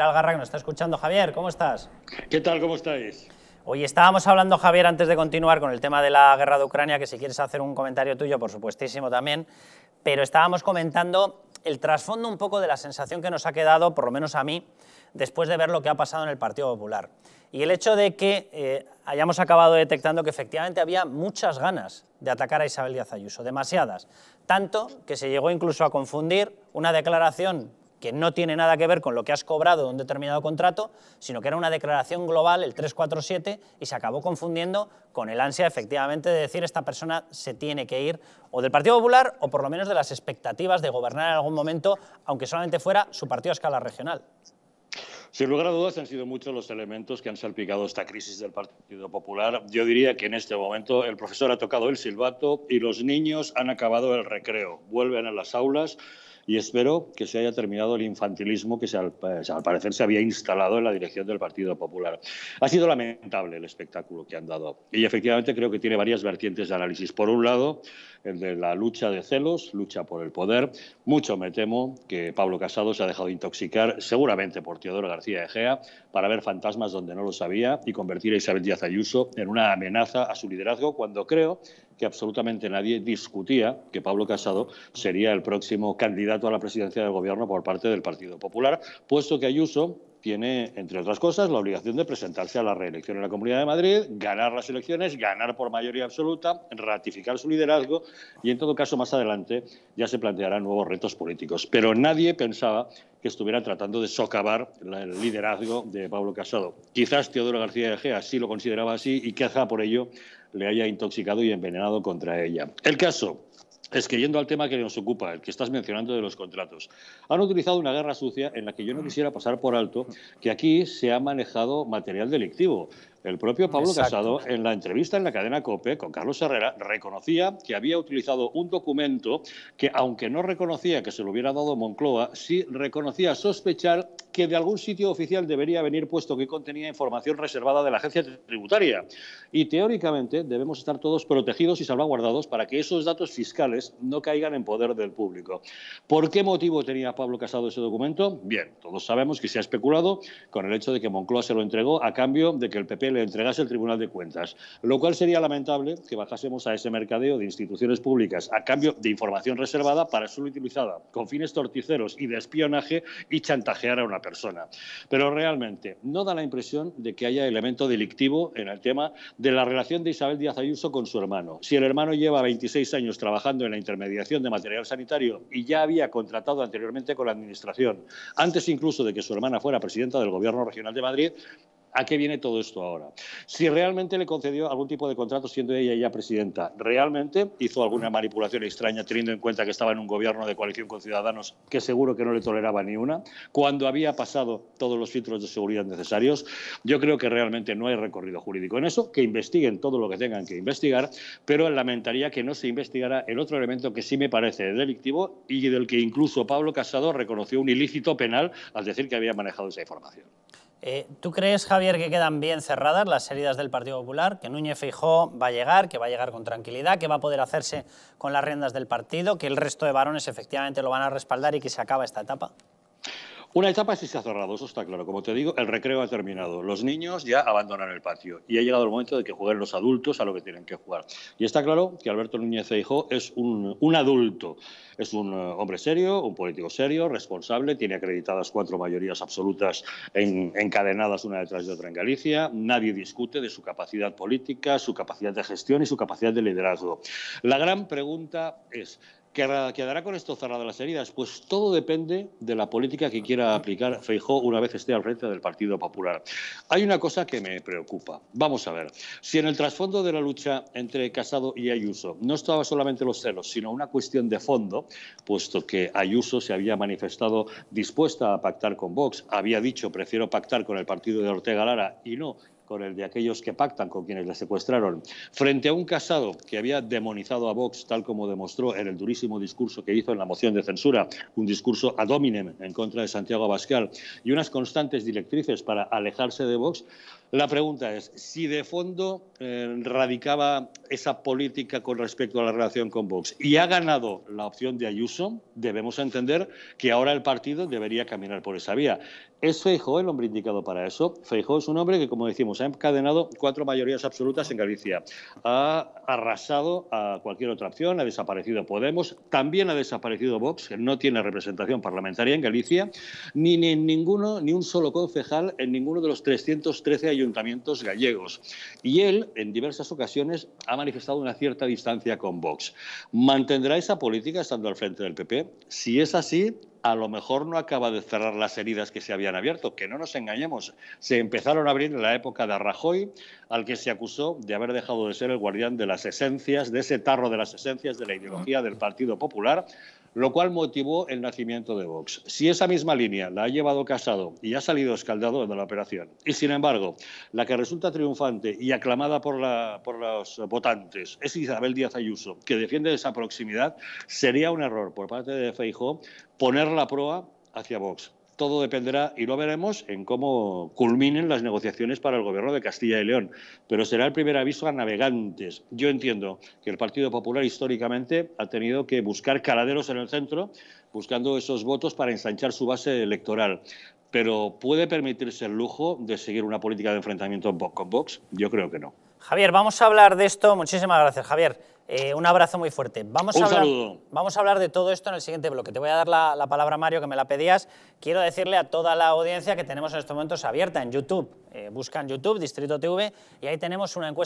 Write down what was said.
Algarra que nos está escuchando. Javier, ¿cómo estás? ¿Qué tal? ¿Cómo estáis? Hoy estábamos hablando, Javier, antes de continuar con el tema de la guerra de Ucrania, que si quieres hacer un comentario tuyo, por supuestísimo también, pero estábamos comentando el trasfondo un poco de la sensación que nos ha quedado, por lo menos a mí, después de ver lo que ha pasado en el Partido Popular. Y el hecho de que eh, hayamos acabado detectando que efectivamente había muchas ganas de atacar a Isabel Díaz Ayuso, demasiadas. Tanto que se llegó incluso a confundir una declaración que no tiene nada que ver con lo que has cobrado de un determinado contrato, sino que era una declaración global, el 347, y se acabó confundiendo con el ansia efectivamente de decir esta persona se tiene que ir o del Partido Popular o por lo menos de las expectativas de gobernar en algún momento, aunque solamente fuera su partido a escala regional. Sin lugar a dudas han sido muchos los elementos que han salpicado esta crisis del Partido Popular. Yo diría que en este momento el profesor ha tocado el silbato y los niños han acabado el recreo, vuelven a las aulas y espero que se haya terminado el infantilismo que pues, al, parecer se había instalado en la dirección del Partido Popular. Ha sido lamentable el espectáculo que han dado y efectivamente creo que tiene varias vertientes de análisis. Por un lado, el de la lucha de celos, lucha por el poder. Mucho me temo que Pablo Casado se ha dejado intoxicar, seguramente por Teodoro García Egea, para ver fantasmas donde no lo sabía y convertir a Isabel Díaz Ayuso en una amenaza a su liderazgo cuando creo que absolutamente nadie discutía que Pablo Casado sería el próximo candidato a la presidencia del Gobierno por parte del Partido Popular, puesto que Ayuso tiene, entre otras cosas, la obligación de presentarse a la reelección en la Comunidad de Madrid, ganar las elecciones, ganar por mayoría absoluta, ratificar su liderazgo y, en todo caso, más adelante ya se plantearán nuevos retos políticos. Pero nadie pensaba que estuviera tratando de socavar el liderazgo de Pablo Casado. Quizás Teodoro García Gea sí lo consideraba así y queja por ello le haya intoxicado y envenenado contra ella. El caso es que yendo al tema que nos ocupa, el que estás mencionando de los contratos, han utilizado una guerra sucia en la que yo no quisiera pasar por alto que aquí se ha manejado material delictivo. El propio Pablo Casado, en la entrevista en la cadena COPE con Carlos Herrera, reconocía que había utilizado un documento que, aunque no reconocía que se lo hubiera dado Moncloa, sí reconocía sospechar que de algún sitio oficial debería venir, puesto que contenía información reservada de la agencia tributaria. Y teóricamente debemos estar todos protegidos y salvaguardados para que esos datos fiscales no caigan en poder del público. ¿Por qué motivo tenía Pablo Casado ese documento? Bien, todos sabemos que se ha especulado con el hecho de que Moncloa se lo entregó a cambio de que el PP le entregase el Tribunal de Cuentas. Lo cual sería lamentable que bajásemos a ese mercadeo de instituciones públicas a cambio de información reservada para ser utilizada con fines torticeros y de espionaje y chantajear a una persona. Pero realmente no da la impresión de que haya elemento delictivo en el tema de la relación de Isabel Díaz Ayuso con su hermano. Si el hermano lleva 26 años trabajando en la intermediación de material sanitario y ya había contratado anteriormente con la Administración, antes incluso de que su hermana fuera presidenta del Gobierno Regional de Madrid, ¿A qué viene todo esto ahora? Si realmente le concedió algún tipo de contrato siendo ella ya presidenta, ¿realmente hizo alguna manipulación extraña teniendo en cuenta que estaba en un gobierno de coalición con ciudadanos que seguro que no le toleraba ni una? Cuando había pasado todos los filtros de seguridad necesarios, yo creo que realmente no hay recorrido jurídico en eso, que investiguen todo lo que tengan que investigar, pero lamentaría que no se investigara el otro elemento que sí me parece delictivo y del que incluso Pablo Casado reconoció un ilícito penal al decir que había manejado esa información. Eh, ¿Tú crees, Javier, que quedan bien cerradas las heridas del Partido Popular? ¿Que Núñez Fijó va a llegar, que va a llegar con tranquilidad, que va a poder hacerse con las riendas del partido, que el resto de varones efectivamente lo van a respaldar y que se acaba esta etapa? Una etapa sí se ha cerrado, eso está claro. Como te digo, el recreo ha terminado. Los niños ya abandonan el patio y ha llegado el momento de que jueguen los adultos a lo que tienen que jugar. Y está claro que Alberto Núñez Feijó es un, adulto. Es un eh, hombre serio, un político serio, responsable, tiene acreditadas cuatro mayorías absolutas encadenadas una detrás de otra en Galicia. Nadie discute de su capacidad política, su capacidad de gestión y su capacidad de liderazgo. La gran pregunta es, ¿Quedará con esto cerrado las heridas? Pues todo depende de la política que quiera aplicar Feijó una vez esté al frente del Partido Popular. Hay una cosa que me preocupa. Vamos a ver. Si en el trasfondo de la lucha entre Casado y Ayuso no estaba solamente los celos, sino una cuestión de fondo, puesto que Ayuso se había manifestado dispuesta a pactar con Vox, había dicho prefiero pactar con el partido de Ortega Lara y no el de aquellos que pactan con quienes le secuestraron. Frente a un casado que había demonizado a Vox, tal como demostró en el durísimo discurso que hizo en la moción de censura, un discurso ad hominem en contra de Santiago Abascal, y unas constantes directrices para alejarse de Vox, la pregunta es si de fondo eh, radicaba esa política con respecto a la relación con Vox y ha ganado la opción de Ayuso, debemos entender que ahora el partido debería caminar por esa vía. ¿Es Feijó el hombre indicado para eso? Feijóo es un hombre que, como decimos, ha encadenado cuatro mayorías absolutas en Galicia. Ha arrasado a cualquier otra opción, ha desaparecido Podemos, también ha desaparecido Vox, que no tiene representación parlamentaria en Galicia, ni, ni en ninguno, ni un solo concejal en ninguno de los 313 ayuntamientos gallegos. Y él, en diversas ocasiones, ha manifestado una cierta distancia con Vox. ¿Mantendrá esa política estando al frente del PP? Si es así, a lo mejor no acaba de cerrar las heridas que se habían abierto, que no nos engañemos, se empezaron a abrir en la época de Rajoy, al que se acusó de haber dejado de ser el guardián de las esencias, de ese tarro de las esencias de la ideología del Partido Popular, lo cual motivó el nacimiento de Vox. Si esa misma línea la ha llevado Casado y ha salido escaldado de la operación, y sin embargo la que resulta triunfante y aclamada por, los votantes es Isabel Díaz Ayuso, que defiende esa proximidad, sería un error por parte de Feijó poner la proa hacia Vox todo dependerá, y lo veremos, en cómo culminen las negociaciones para el gobierno de Castilla y León. Pero será el primer aviso a navegantes. Yo entiendo que el Partido Popular históricamente ha tenido que buscar caladeros en el centro, buscando esos votos para ensanchar su base electoral. Pero ¿puede permitirse el lujo de seguir una política de enfrentamiento box con box? Yo creo que no. Javier, vamos a hablar de esto. Muchísimas gracias, Javier. Eh, un abrazo muy fuerte. Vamos a, hablar, vamos a hablar de todo esto en el siguiente bloque. Te voy a dar la, palabra, Mario, que me la pedías. Quiero decirle a toda la audiencia que tenemos en estos momentos abierta en YouTube. Eh, buscan YouTube, Distrito TV, y ahí tenemos una encuesta.